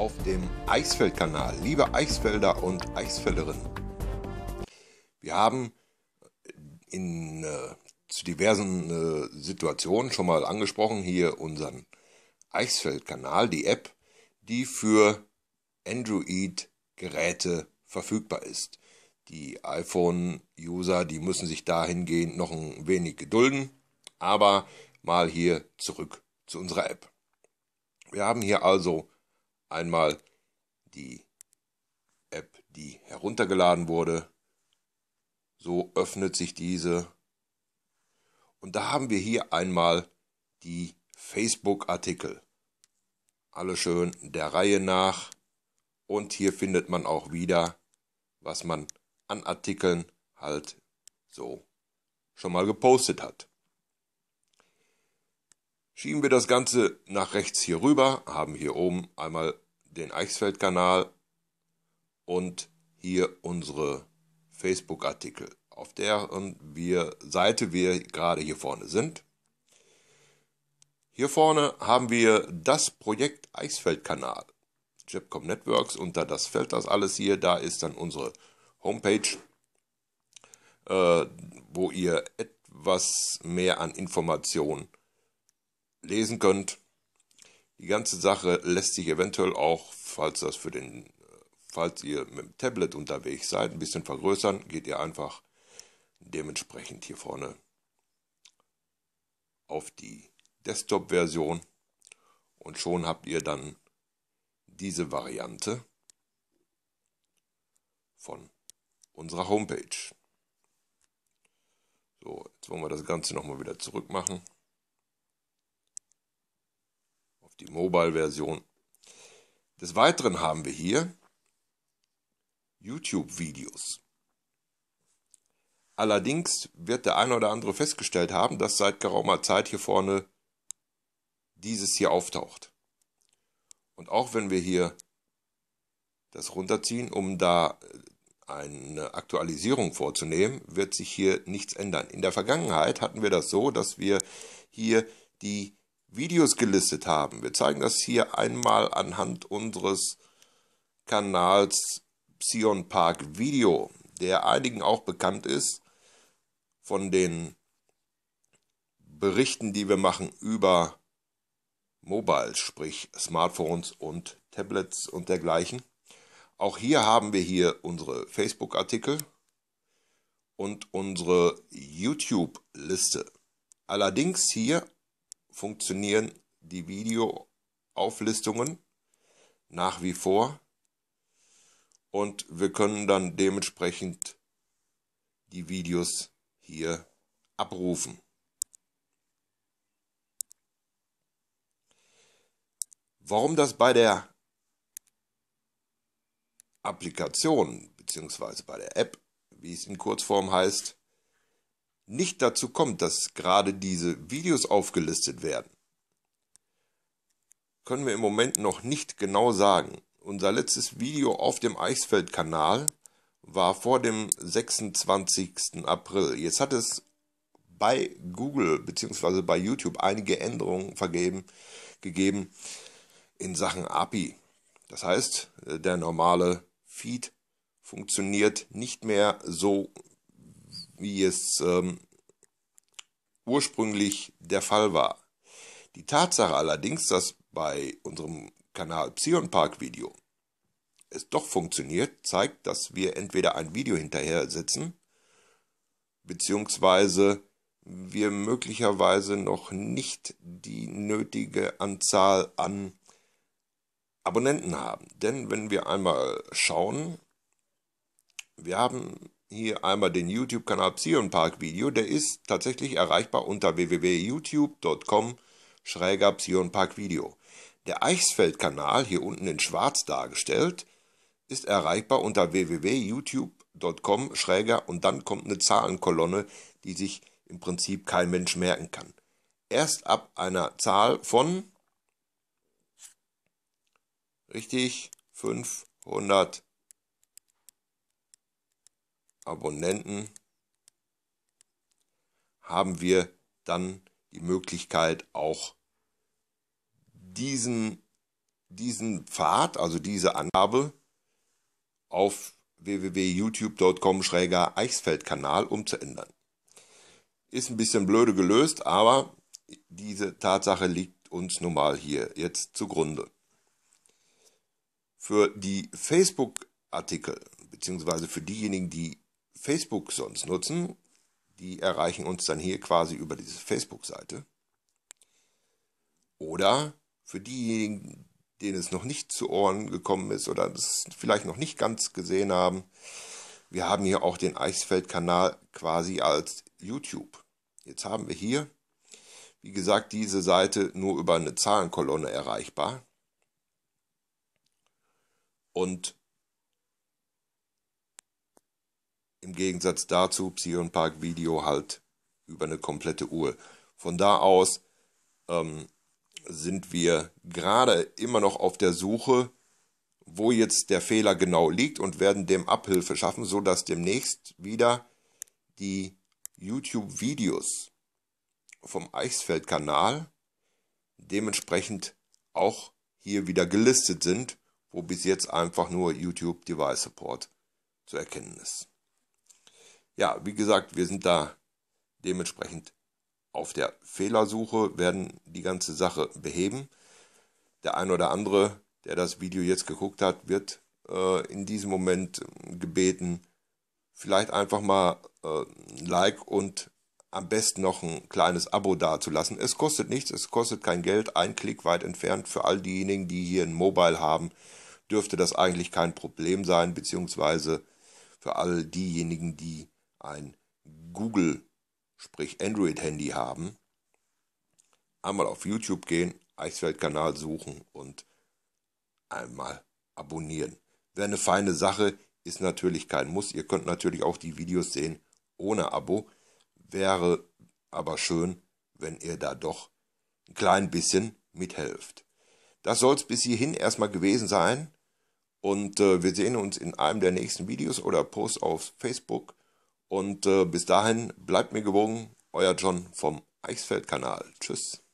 auf dem Eichsfeld-Kanal. Liebe Eichsfelder und Eichsfelderinnen, wir haben in äh, zu diversen äh, Situationen schon mal angesprochen hier unseren Eichsfeld-Kanal, die App, die für Android-Geräte verfügbar ist. Die iPhone-User, die müssen sich dahingehend noch ein wenig gedulden, aber mal hier zurück zu unserer App. Wir haben hier also Einmal die App, die heruntergeladen wurde. So öffnet sich diese. Und da haben wir hier einmal die Facebook-Artikel. Alle schön der Reihe nach. Und hier findet man auch wieder, was man an Artikeln halt so schon mal gepostet hat. Schieben wir das Ganze nach rechts hier rüber, haben hier oben einmal den Eichsfeldkanal und hier unsere Facebook-Artikel, auf der wir, Seite wir gerade hier vorne sind. Hier vorne haben wir das Projekt Eichsfeldkanal. Jepcom Networks unter das fällt das alles hier. Da ist dann unsere Homepage, äh, wo ihr etwas mehr an Informationen lesen könnt. Die ganze Sache lässt sich eventuell auch, falls das für den, falls ihr mit dem Tablet unterwegs seid, ein bisschen vergrößern, geht ihr einfach dementsprechend hier vorne auf die Desktop-Version und schon habt ihr dann diese Variante von unserer Homepage. So, jetzt wollen wir das Ganze nochmal wieder zurück machen die Mobile-Version. Des Weiteren haben wir hier YouTube-Videos. Allerdings wird der eine oder andere festgestellt haben, dass seit geraumer Zeit hier vorne dieses hier auftaucht. Und auch wenn wir hier das runterziehen, um da äh, eine Aktualisierung vorzunehmen, wird sich hier nichts ändern. In der Vergangenheit hatten wir das so, dass wir hier die Videos gelistet haben. Wir zeigen das hier einmal anhand unseres Kanals Psion Park Video, der einigen auch bekannt ist von den Berichten, die wir machen über Mobile, sprich Smartphones und Tablets und dergleichen. Auch hier haben wir hier unsere Facebook-Artikel und unsere YouTube-Liste. Allerdings hier funktionieren die Videoauflistungen nach wie vor und wir können dann dementsprechend die Videos hier abrufen. Warum das bei der Applikation bzw. bei der App, wie es in Kurzform heißt, nicht dazu kommt, dass gerade diese Videos aufgelistet werden, können wir im Moment noch nicht genau sagen. Unser letztes Video auf dem Eichsfeld-Kanal war vor dem 26. April. Jetzt hat es bei Google bzw. bei YouTube einige Änderungen vergeben, gegeben in Sachen API. Das heißt, äh, der normale Feed funktioniert nicht mehr so, wie es ähm, ursprünglich der Fall war. Die Tatsache allerdings, dass bei unserem Kanal Psion Park Video es doch funktioniert, zeigt, dass wir entweder ein Video hinterher setzen, beziehungsweise wir möglicherweise noch nicht die nötige Anzahl an Abonnenten haben. Denn wenn wir einmal schauen, wir haben hier einmal den YouTube-Kanal Psion Park Video. Der ist tatsächlich erreichbar unter www.youtube.com schräger Psion Park Video. Der Eichsfeld-Kanal, hier unten in schwarz dargestellt, ist erreichbar unter www.youtube.com schräger und dann kommt eine Zahlenkolonne, die sich im Prinzip kein Mensch merken kann. Erst ab einer Zahl von richtig 500 Abonnenten haben wir dann die Möglichkeit, auch diesen, diesen Pfad, also diese Angabe, auf wwwyoutubecom eichsfeld kanal umzuändern. Ist ein bisschen blöde gelöst, aber diese Tatsache liegt uns nun mal hier jetzt zugrunde. Für die Facebook-Artikel, beziehungsweise für diejenigen, die Facebook sonst nutzen, die erreichen uns dann hier quasi über diese Facebook-Seite. Oder für diejenigen, denen es noch nicht zu Ohren gekommen ist oder das vielleicht noch nicht ganz gesehen haben, wir haben hier auch den Eichsfeld-Kanal quasi als YouTube. Jetzt haben wir hier, wie gesagt, diese Seite nur über eine Zahlenkolonne erreichbar. Und Im Gegensatz dazu Psyon Park Video halt über eine komplette Uhr. Von da aus ähm, sind wir gerade immer noch auf der Suche, wo jetzt der Fehler genau liegt und werden dem Abhilfe schaffen, sodass demnächst wieder die YouTube-Videos vom Eichsfeld-Kanal dementsprechend auch hier wieder gelistet sind, wo bis jetzt einfach nur YouTube Device Support zu erkennen ist ja, wie gesagt, wir sind da dementsprechend auf der Fehlersuche, werden die ganze Sache beheben. Der ein oder andere, der das Video jetzt geguckt hat, wird äh, in diesem Moment gebeten, vielleicht einfach mal äh, ein Like und am besten noch ein kleines Abo dazulassen. Es kostet nichts, es kostet kein Geld, ein Klick weit entfernt. Für all diejenigen, die hier ein Mobile haben, dürfte das eigentlich kein Problem sein, beziehungsweise für all diejenigen, die ein Google, sprich Android-Handy haben, einmal auf YouTube gehen, Eichsfeld-Kanal suchen und einmal abonnieren. Wäre eine feine Sache, ist natürlich kein Muss. Ihr könnt natürlich auch die Videos sehen ohne Abo. Wäre aber schön, wenn ihr da doch ein klein bisschen mithelft. Das soll es bis hierhin erstmal gewesen sein. Und äh, wir sehen uns in einem der nächsten Videos oder Posts auf Facebook. Und äh, bis dahin bleibt mir gewogen, euer John vom Eichsfeldkanal. Tschüss.